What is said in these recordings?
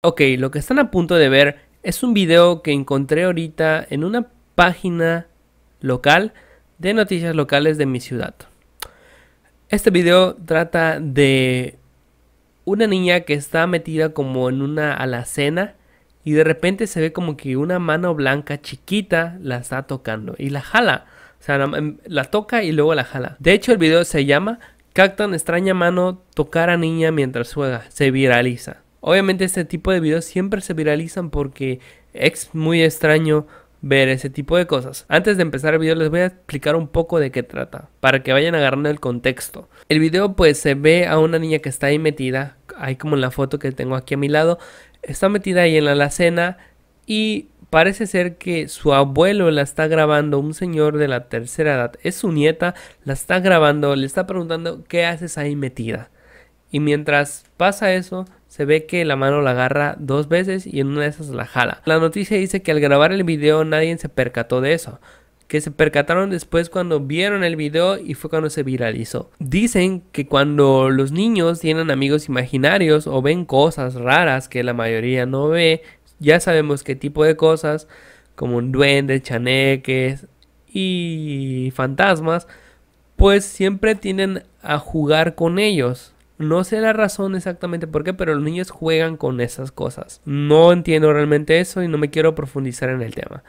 Ok, lo que están a punto de ver es un video que encontré ahorita en una página local de noticias locales de mi ciudad. Este video trata de una niña que está metida como en una alacena y de repente se ve como que una mano blanca chiquita la está tocando y la jala. O sea, em, la, toca y luego la jala. De hecho, el video se llama Cactan extraña mano tocar a niña mientras juega. Se viraliza. Obviamente este tipo de videos siempre se viralizan porque es muy extraño ver ese tipo de cosas. Antes de empezar el video les voy a explicar un poco de qué trata, para que vayan agarrando el contexto. El video pues se ve a una niña que está ahí metida, ahí como en la foto que tengo aquí a mi lado, está metida ahí en la alacena y parece ser que su abuelo la está grabando, un señor de la tercera edad, es su nieta, la está grabando, le está preguntando qué haces ahí metida. Y mientras pasa eso, se ve que la mano la agarra dos veces y en una de esas la jala. La noticia dice que al grabar el video nadie se percató de eso. Que se percataron después cuando vieron el video y fue cuando se viralizó. Dicen que cuando los niños tienen amigos imaginarios o ven cosas raras que la mayoría no ve, ya sabemos qué tipo de cosas, como duendes, chaneques y fantasmas, pues siempre tienen a jugar con ellos. No sé la razón exactamente por qué, pero los niños juegan con esas cosas. No entiendo realmente eso y no me quiero profundizar en el tema.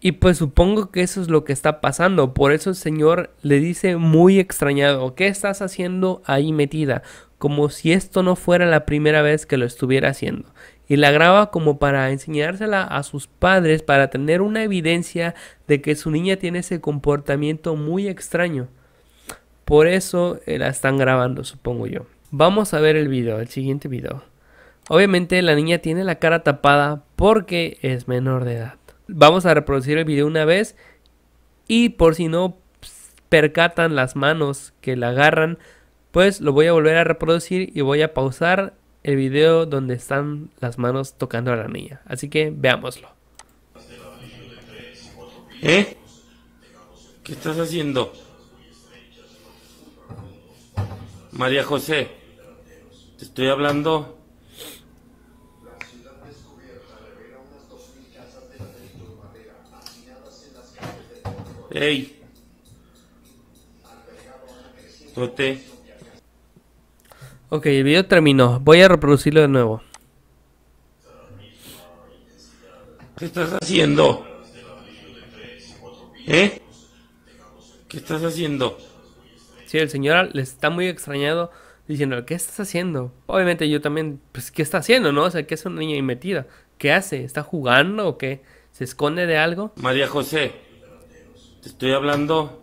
Y pues supongo que eso es lo que está pasando. Por eso el Señor le dice muy extrañado, ¿qué estás haciendo ahí metida? Como si esto no fuera la primera vez que lo estuviera haciendo. Y la graba como para enseñársela a sus padres, para tener una evidencia de que su niña tiene ese comportamiento muy extraño. Por eso eh, la están grabando, supongo yo. Vamos a ver el video, el siguiente video. Obviamente la niña tiene la cara tapada porque es menor de edad. Vamos a reproducir el video una vez y por si no percatan las manos que la agarran, pues lo voy a volver a reproducir y voy a pausar el video donde están las manos tocando a la niña. Así que veámoslo. ¿Eh? ¿Qué estás haciendo? María José estoy hablando. ¡Ey! Ok, el video terminó. Voy a reproducirlo de nuevo. ¿Qué estás haciendo? ¿Eh? ¿Qué estás haciendo? Sí, el señor está muy extrañado diciendo, ¿qué estás haciendo? Obviamente yo también, pues, ¿qué está haciendo, no? O sea, ¿qué es una niña y metida? ¿Qué hace? ¿Está jugando o qué? ¿Se esconde de algo? María José, te estoy hablando.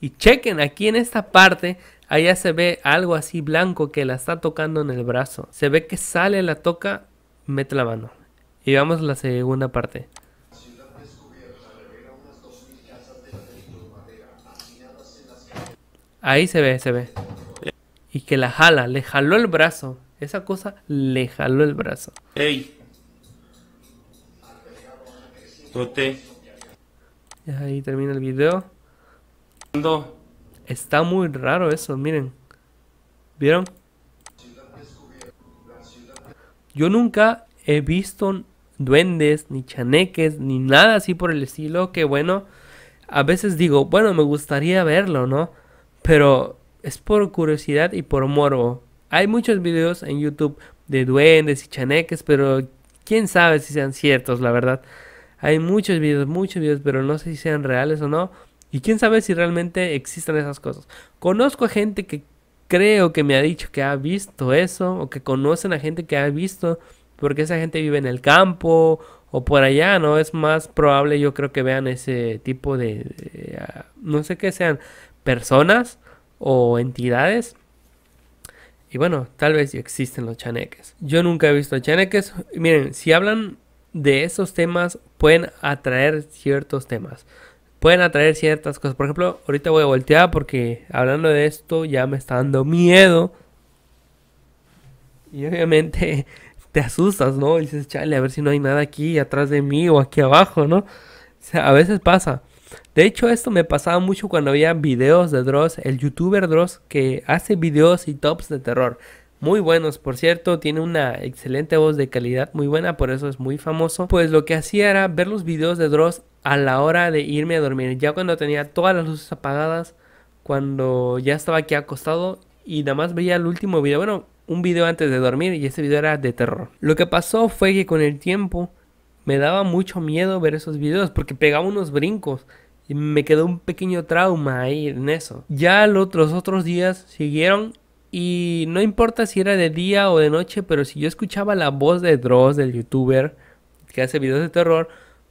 Y chequen, aquí en esta parte, allá se ve algo así blanco que la está tocando en el brazo. Se ve que sale, la toca, mete la mano. Y vamos a la segunda parte. Ahí se ve, se ve que la jala, le jaló el brazo. Esa cosa le jaló el brazo. ¡Ey! Tote. Ahí termina el video. Está muy raro eso, miren. ¿Vieron? Yo nunca he visto duendes, ni chaneques, ni nada así por el estilo. Que bueno, a veces digo, bueno, me gustaría verlo, ¿no? Pero es por curiosidad y por morbo. Hay muchos videos en YouTube de duendes y chaneques, pero quién sabe si sean ciertos, la verdad. Hay muchos videos, muchos videos, pero no sé si sean reales o no. Y quién sabe si realmente existen esas cosas. Conozco a gente que creo que me ha dicho que ha visto eso, o que conocen a gente que ha visto, porque esa gente vive en el campo o por allá, ¿no? Es más probable, yo creo que vean ese tipo de, ah, no sé qué sean, personas o entidades. Y bueno, tal vez existen los chaneques. Yo nunca he visto chaneques. Miren, si hablan de esos temas, pueden atraer ciertos temas. Pueden atraer ciertas cosas. Por ejemplo, ahorita voy a voltear porque hablando de esto ya me está dando miedo. Y obviamente te asustas, ¿no? Y dices, chale, a ver si no hay nada aquí atrás de mí o aquí abajo, ¿no? O sea, a veces pasa. De hecho, esto me pasaba mucho cuando había videos de Dross, el youtuber Dross que hace videos y tops de terror. Muy buenos, por cierto, tiene una excelente voz de calidad, muy buena, por eso es muy famoso. Pues lo que hacía era ver los videos de Dross a la hora de irme a dormir, ya cuando tenía todas las luces apagadas, cuando ya estaba aquí acostado y nada más veía el último video, bueno, un video antes de dormir y ese video era de terror. Lo que pasó fue que con el tiempo me daba mucho miedo ver esos videos porque pegaba unos brincos me quedó un pequeño trauma ahí en eso. Ya los, otros días siguieron y no importa si era de día o de noche, pero si yo escuchaba la voz de Dross, del youtuber que hace videos de terror,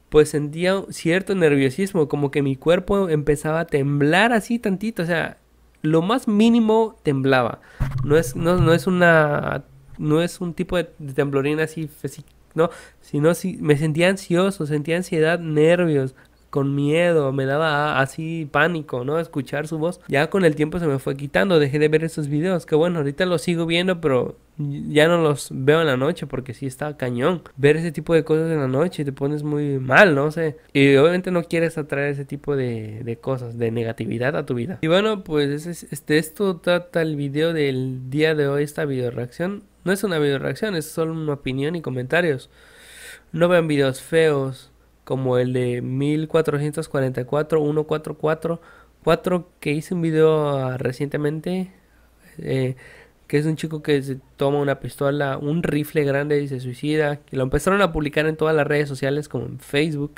pues sentía cierto nerviosismo, como que mi cuerpo empezaba a temblar así tantito, o sea, lo más mínimo temblaba. No es, no, es una, no es un tipo de, temblorín así, así no, sino si me sentía ansioso, sentía ansiedad, nervios, con miedo, me daba así pánico, ¿no? Escuchar su voz. Ya con el tiempo se me fue quitando, dejé de ver esos videos, que bueno, ahorita los sigo viendo, pero ya no los veo en la noche porque sí está cañón. Ver ese tipo de cosas en la noche te pones muy mal, no sé. Y obviamente no quieres atraer ese tipo de, cosas, de negatividad a tu vida. Y bueno, pues este, esto trata el video del día de hoy, esta video reacción. No es una video reacción, es solo una opinión y comentarios. No vean videos feos, como el de 1444 1444 que hice un video ah, recientemente, eh, que es un chico que se toma una pistola, un rifle grande y se suicida, que lo empezaron a publicar en todas las redes sociales, como en Facebook,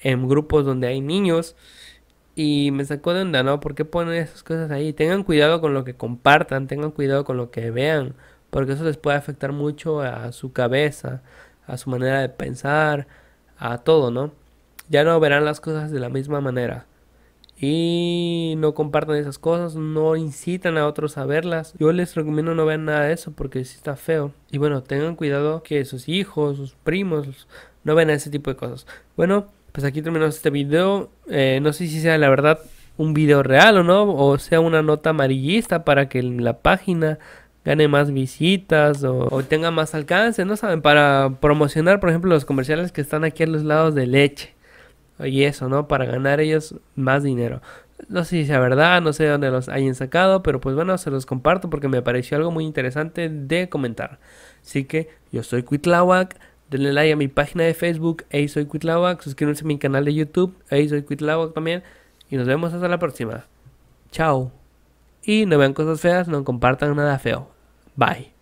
en grupos donde hay niños. Y me sacó de onda, ¿no? ¿Por qué ponen esas cosas ahí? Tengan cuidado con lo que compartan, tengan cuidado con lo que vean, porque eso les puede afectar mucho a su cabeza, a su manera de pensar, a todo, ¿no? Ya no verán las cosas de la misma manera. Y no compartan esas cosas, no incitan a otros a verlas. Yo les recomiendo no vean nada de eso porque si está feo. Y bueno, tengan cuidado que sus hijos, sus primos, no vean ese tipo de cosas. Bueno, pues aquí terminamos este video. Eh, no sé si sea la verdad un video real o no, o sea una nota amarillista para que la página gane más visitas o, tenga más alcance, ¿no saben? Para promocionar, por ejemplo, los comerciales que están aquí a los lados de leche y eso, ¿no? Para ganar ellos más dinero. No sé si sea verdad, no sé dónde los hayan sacado, pero pues bueno, se los comparto porque me pareció algo muy interesante de comentar. Así que yo soy Quitlawak, denle like a mi página de Facebook, ahí soy Quitlawak. suscríbanse a mi canal de YouTube, ahí soy Quitlawak también, y nos vemos hasta la próxima. Chao. Y no vean cosas feas, no compartan nada feo. Bye.